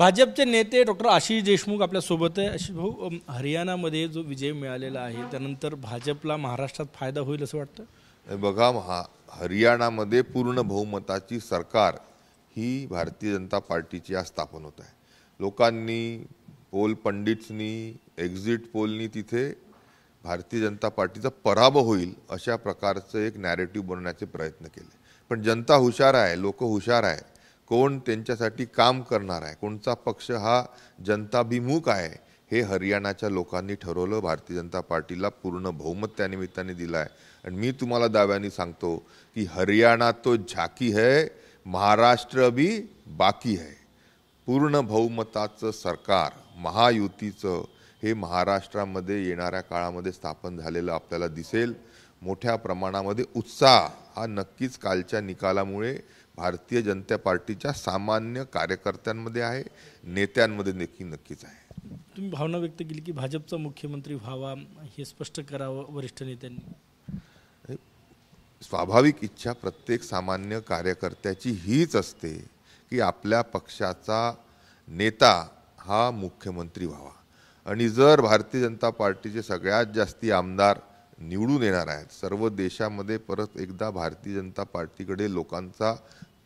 भाजपचे नेते डॉक्टर आशिष देशमुख आपल्यासोबत आहे आशिष भाऊ हरियाणामध्ये जो विजय मिळालेला आहे त्यानंतर भाजपला महाराष्ट्रात फायदा होईल असं वाटतं बघा हा हरियाणामध्ये पूर्ण बहुमताची सरकार ही भारतीय जनता पार्टीची आज स्थापन होत आहे लोकांनी पोल पंडित्सनी एक्झिट पोलनी तिथे भारतीय जनता पार्टीचा पराभव होईल अशा प्रकारचं एक नॅरेटिव्ह बनवण्याचे प्रयत्न केले पण जनता हुशार आहे लोक हुशार आहे कोण त्यांच्यासाठी काम करणार आहे कोणचा पक्ष हा जनताभिमुख आहे हे हरियाणाच्या लोकांनी ठरवलं भारतीय जनता पार्टीला पूर्ण बहुमत त्यानिमित्ताने दिला दिलं आहे आणि मी तुम्हाला दाव्याने सांगतो की हरियाणा तो झाकी है महाराष्ट्र बी बाकी है पूर्ण बहुमताचं सरकार महायुतीचं हे महाराष्ट्रामध्ये येणाऱ्या काळामध्ये स्थापन झालेलं आपल्याला दिसेल मोठ्या प्रमाणामध्ये उत्साह हा नक्कीच कालच्या निकालामुळे भारतीय जनता पार्टीच्या सामान्य कार्यकर्त्यांमध्ये आहे नेत्यांमध्ये देखील नक्कीच आहे तुम्ही भावना व्यक्त केली की भाजपचा मुख्यमंत्री व्हावा हे स्पष्ट करावं वरिष्ठ नेत्यांनी स्वाभाविक इच्छा प्रत्येक सामान्य कार्यकर्त्याची हीच असते की आपल्या पक्षाचा नेता हा मुख्यमंत्री व्हावा आणि जर भारतीय जनता पार्टीचे सगळ्यात जास्ती आमदार निवडून येणार आहेत सर्व देशामध्ये परत एकदा भारतीय जनता पार्टीकडे लोकांचा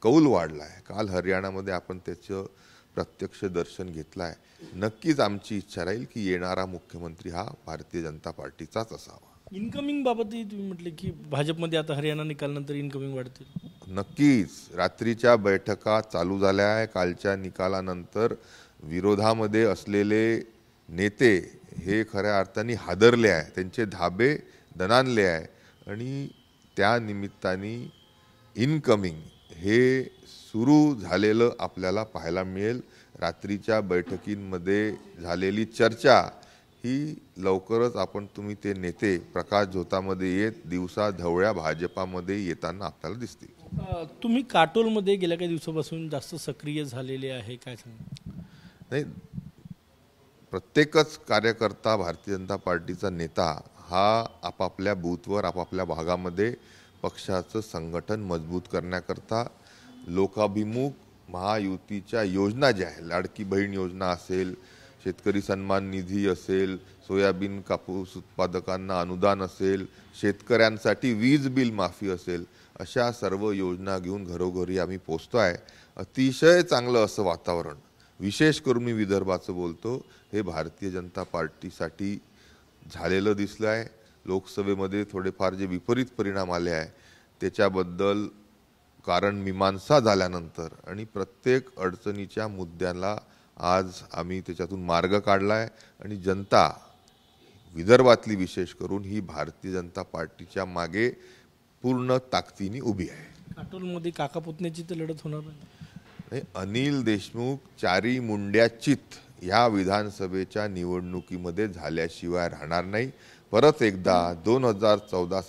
कौल वाढला आहे काल हरियाणामध्ये आपण त्याचं प्रत्यक्ष दर्शन घेतलं आहे नक्कीच आमची इच्छा राहील की येणारा मुख्यमंत्री हा भारतीय जनता पार्टीचाच असावा इनकमिंग बाबतही तुम्ही म्हटले की भाजपमध्ये आता हरियाणा निकालनंतर इन्कमिंग वाढते नक्कीच रात्रीच्या बैठका चालू झाल्या आहे कालच्या निकालानंतर विरोधामध्ये असलेले नेते हे खऱ्या अर्थाने हादरले आहे त्यांचे धाबे दनानले आहे आणि त्या निमित्ताने इनकमिंग हे सुरू झालेलं आपल्याला पाहायला मिळेल रात्रीच्या बैठकींमध्ये झालेली चर्चा ही लवकरच आपण तुम्ही ते नेते प्रकाश झोतामध्ये येत दिवसा भाजपमध्ये भाजपामध्ये येताना आपल्याला दिसतील तुम्ही काटोलमध्ये गेल्या काही दिवसापासून जास्त सक्रिय झालेले आहे काय सांग नाही प्रत्येकच कार्यकर्ता भारतीय जनता पार्टीचा नेता हा आपापल्या बूथवर आपापल्या भागामध्ये पक्षाचं संघटन मजबूत करण्याकरता लोकाभिमुख महायुतीच्या योजना ज्या आहेत लाडकी बहीण योजना असेल शेतकरी सन्मान निधी असेल सोयाबीन कापूस उत्पादकांना अनुदान असेल शेतकऱ्यांसाठी वीज बिल माफी असेल अशा सर्व योजना घेऊन घरोघरी आम्ही पोचतो आहे अतिशय चांगलं असं वातावरण विशेष करून मी विदर्भाचं बोलतो हे भारतीय जनता पार्टीसाठी झालेलं दिसलं आहे लोकसभेमध्ये थोडेफार जे विपरीत परिणाम आले आहे त्याच्याबद्दल कारण मीमांसा झाल्यानंतर आणि प्रत्येक अडचणीच्या मुद्द्याला आज आम्ही त्याच्यातून मार्ग काढला आहे आणि जनता विदर्भातली विशेष करून ही भारतीय जनता पार्टीच्या मागे पूर्ण ताकदीने उभी आहे अटोलमध्ये काका पुतण्याची तर लढत होणार नाही अनिल देशमुख चारी मुंड्या चित्त ह्या विधानसभेच्या निवडणुकीमध्ये झाल्याशिवाय राहणार नाही परत एकदा दोन हजार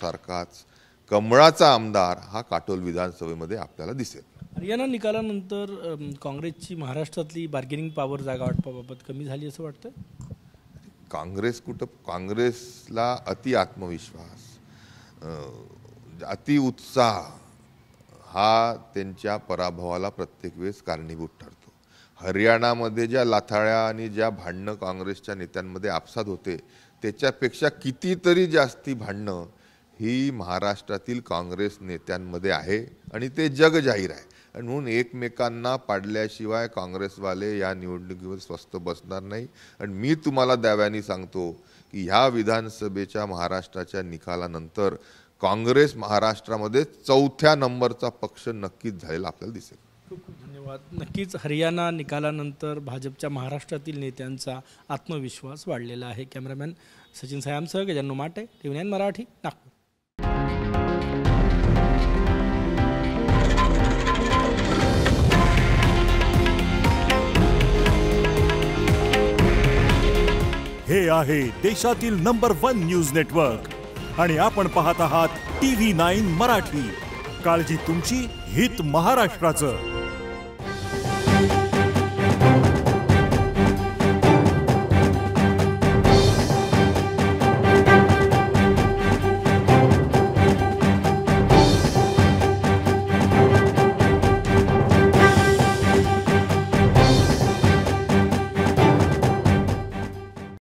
सारखाच कमळाचा आमदार हा काटोल विधानसभेमध्ये आपल्याला दिसेल हरियाणा निकालानंतर काँग्रेसची महाराष्ट्रातली बार्गेनिंग पॉवर जागा वाटपाबाबत कमी झाली असं वाटतं काँग्रेस कुठं काँग्रेसला अति आत्मविश्वास अति उत्साह हा त्यांच्या पराभवाला प्रत्येक वेळेस कारणीभूत ठरतो हरियाणामध्ये ज्या लाथाळ्या आणि ज्या भांडणं काँग्रेसच्या नेत्यांमध्ये आपसात होते त्याच्यापेक्षा कितीतरी जास्ती भांडणं ही महाराष्ट्रातील काँग्रेस नेत्यांमध्ये आहे आणि ते जग जाहीर आहे आणि म्हणून एकमेकांना पाडल्याशिवाय काँग्रेसवाले या निवडणुकीवर स्वस्त बसणार नाही आणि मी तुम्हाला दाव्याने सांगतो की ह्या विधानसभेच्या महाराष्ट्राच्या निकालानंतर काँग्रेस महाराष्ट्रामध्ये चौथ्या नंबरचा पक्ष नक्कीच झालेला आपल्याला दिसेल खूप खूप धन्यवाद नक्कीच हरियाणा निकालानंतर भाजपच्या महाराष्ट्रातील नेत्यांचा आत्मविश्वास वाढलेला आहे कॅमेरामॅन सचिन सायामसह गजानू माटे नाईन मराठी नागपूर हे आहे देशातील नंबर वन न्यूज नेटवर्क आणि आपण पाहत आहात टी व्ही नाईन मराठी काळजी तुमची हित महाराष्ट्राचं